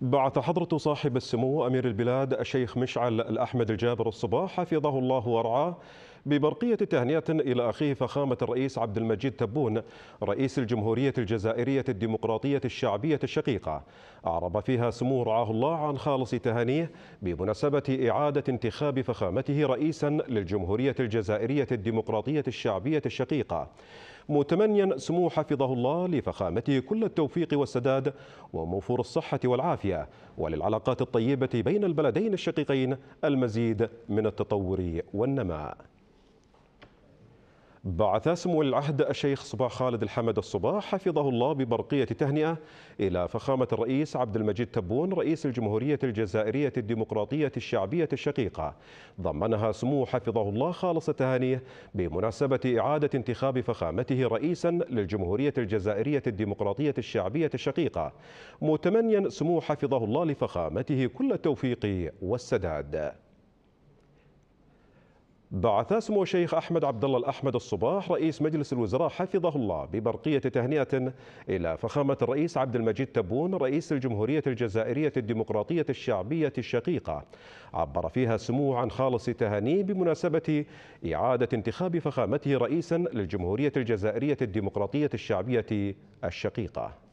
بعث حضرة صاحب السمو أمير البلاد الشيخ مشعل الأحمد الجابر الصباح حفظه الله ورعاه ببرقية تهنئة إلى أخيه فخامة الرئيس عبد المجيد تبون رئيس الجمهورية الجزائرية الديمقراطية الشعبية الشقيقة أعرب فيها سمو رعاه الله عن خالص تهانيه بمناسبة إعادة انتخاب فخامته رئيسا للجمهورية الجزائرية الديمقراطية الشعبية الشقيقة متمنيا سمو حفظه الله لفخامته كل التوفيق والسداد وموفور الصحة والعافية وللعلاقات الطيبة بين البلدين الشقيقين المزيد من التطور والنماء بعث سمو العهد الشيخ صباح خالد الحمد الصباح حفظه الله ببرقية تهنئة إلى فخامة الرئيس عبد المجيد تبون رئيس الجمهورية الجزائرية الديمقراطية الشعبية الشقيقة ضمنها سمو حفظه الله خالص تهانيه بمناسبة إعادة انتخاب فخامته رئيسا للجمهورية الجزائرية الديمقراطية الشعبية الشقيقة متمنيا سمو حفظه الله لفخامته كل التوفيق والسداد بعث سمو الشيخ أحمد عبد الله الأحمد الصباح رئيس مجلس الوزراء حفظه الله ببرقية تهنئة إلى فخامة الرئيس عبد المجيد تبون رئيس الجمهورية الجزائرية الديمقراطية الشعبية الشقيقة عبر فيها سموه عن خالص تهانيه بمناسبة إعادة انتخاب فخامته رئيسا للجمهورية الجزائرية الديمقراطية الشعبية الشقيقة